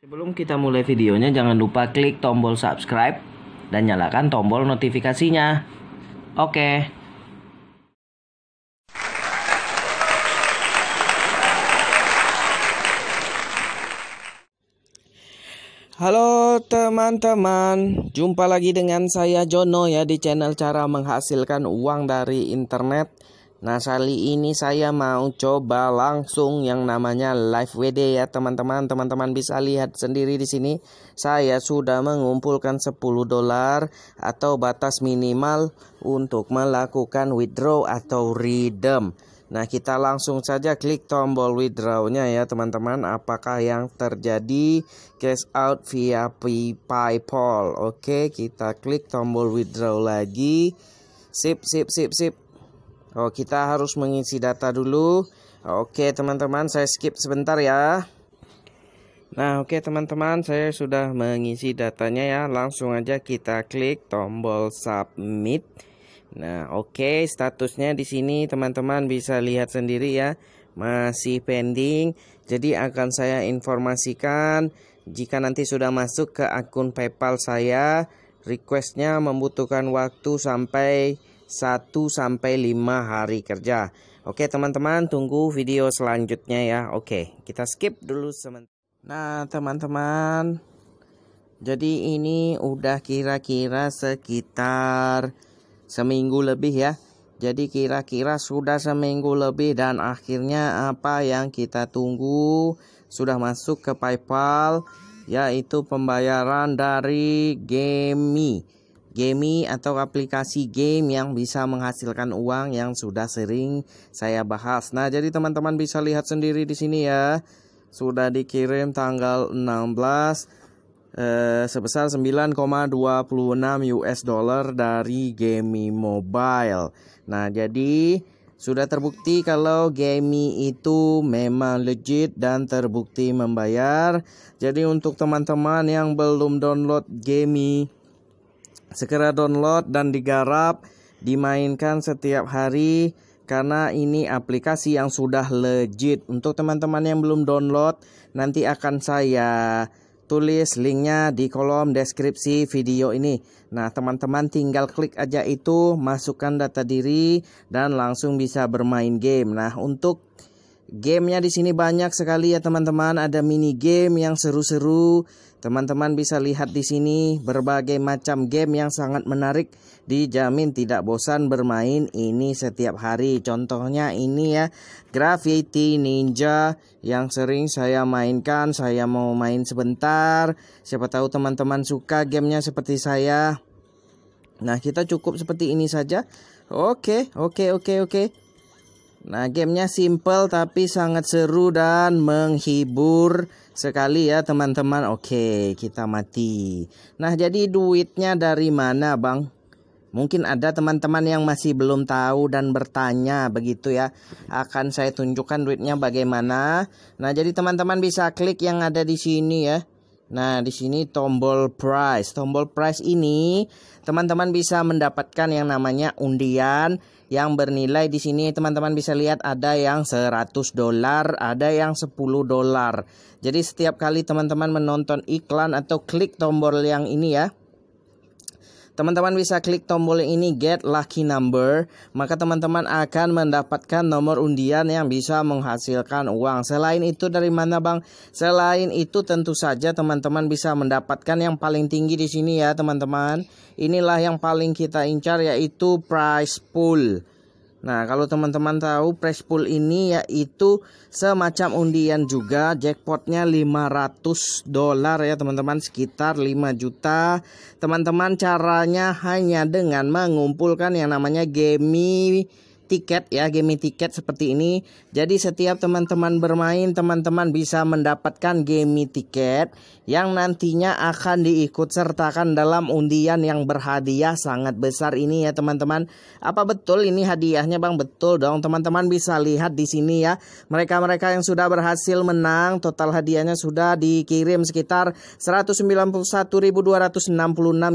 Sebelum kita mulai videonya, jangan lupa klik tombol subscribe dan nyalakan tombol notifikasinya. Oke. Halo teman-teman, jumpa lagi dengan saya Jono ya di channel cara menghasilkan uang dari internet. Nah kali ini saya mau coba langsung yang namanya live WD ya teman-teman Teman-teman bisa lihat sendiri di sini Saya sudah mengumpulkan 10 dolar atau batas minimal untuk melakukan withdraw atau redeem Nah kita langsung saja klik tombol withdrawnya ya teman-teman Apakah yang terjadi cash out via Paypal Oke kita klik tombol withdraw lagi Sip sip sip sip Oh, kita harus mengisi data dulu. Oke, teman-teman, saya skip sebentar ya. Nah, oke teman-teman, saya sudah mengisi datanya ya. Langsung aja kita klik tombol submit. Nah, oke, statusnya di sini teman-teman bisa lihat sendiri ya. Masih pending. Jadi akan saya informasikan jika nanti sudah masuk ke akun PayPal saya, requestnya membutuhkan waktu sampai 1 sampai 5 hari kerja. Oke, teman-teman, tunggu video selanjutnya ya. Oke, kita skip dulu sementara. Nah, teman-teman. Jadi ini udah kira-kira sekitar seminggu lebih ya. Jadi kira-kira sudah seminggu lebih dan akhirnya apa yang kita tunggu sudah masuk ke PayPal yaitu pembayaran dari Gemi Gaming atau aplikasi game yang bisa menghasilkan uang yang sudah sering saya bahas. Nah, jadi teman-teman bisa lihat sendiri di sini ya. Sudah dikirim tanggal 16 eh, sebesar 9,26 US dollar dari Gamey Mobile. Nah, jadi sudah terbukti kalau Gamey itu memang legit dan terbukti membayar. Jadi untuk teman-teman yang belum download Gamey Segera download dan digarap, dimainkan setiap hari karena ini aplikasi yang sudah legit. Untuk teman-teman yang belum download, nanti akan saya tulis linknya di kolom deskripsi video ini. Nah, teman-teman tinggal klik aja itu, masukkan data diri dan langsung bisa bermain game. Nah, untuk Gamenya di sini banyak sekali ya teman-teman. Ada mini game yang seru-seru. Teman-teman bisa lihat di sini berbagai macam game yang sangat menarik. Dijamin tidak bosan bermain ini setiap hari. Contohnya ini ya Graffiti Ninja yang sering saya mainkan. Saya mau main sebentar. Siapa tahu teman-teman suka gamenya seperti saya. Nah kita cukup seperti ini saja. Oke, oke, oke, oke. Nah, gamenya simple tapi sangat seru dan menghibur sekali ya teman-teman. Oke, kita mati. Nah, jadi duitnya dari mana, Bang? Mungkin ada teman-teman yang masih belum tahu dan bertanya begitu ya. Akan saya tunjukkan duitnya bagaimana. Nah, jadi teman-teman bisa klik yang ada di sini ya. Nah, di sini tombol price. Tombol price ini teman-teman bisa mendapatkan yang namanya undian yang bernilai di sini teman-teman bisa lihat ada yang 100 dolar, ada yang 10 dolar. Jadi setiap kali teman-teman menonton iklan atau klik tombol yang ini ya, Teman-teman bisa klik tombol ini get lucky number, maka teman-teman akan mendapatkan nomor undian yang bisa menghasilkan uang. Selain itu dari mana Bang? Selain itu tentu saja teman-teman bisa mendapatkan yang paling tinggi di sini ya teman-teman. Inilah yang paling kita incar yaitu prize pool. Nah, kalau teman-teman tahu press pool ini yaitu semacam undian juga jackpotnya 500 dolar ya teman-teman sekitar 5 juta. Teman-teman caranya hanya dengan mengumpulkan yang namanya gamey tiket ya, gaming tiket seperti ini. Jadi setiap teman-teman bermain, teman-teman bisa mendapatkan gaming tiket yang nantinya akan diikut sertakan dalam undian yang berhadiah sangat besar ini ya teman-teman. Apa betul ini hadiahnya Bang? Betul dong. Teman-teman bisa lihat di sini ya. Mereka-mereka yang sudah berhasil menang, total hadiahnya sudah dikirim sekitar 191.266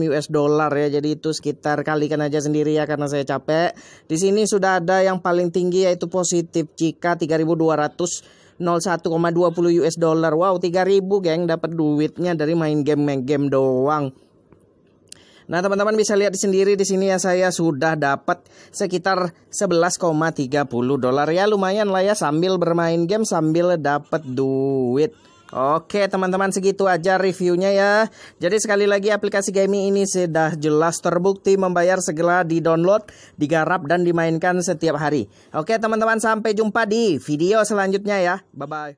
US dollar ya. Jadi itu sekitar kalikan aja sendiri ya karena saya capek. Di sini sudah ada yang paling tinggi yaitu positif jika 3200 US dollar. Wow, 3000 geng dapat duitnya dari main game main game doang. Nah, teman-teman bisa lihat sendiri di sini ya saya sudah dapat sekitar 11,30 dolar ya lumayan lah ya sambil bermain game sambil dapat duit. Oke teman-teman segitu aja reviewnya ya Jadi sekali lagi aplikasi gaming ini sudah jelas terbukti membayar segala di download, digarap dan dimainkan setiap hari Oke teman-teman sampai jumpa di video selanjutnya ya Bye-bye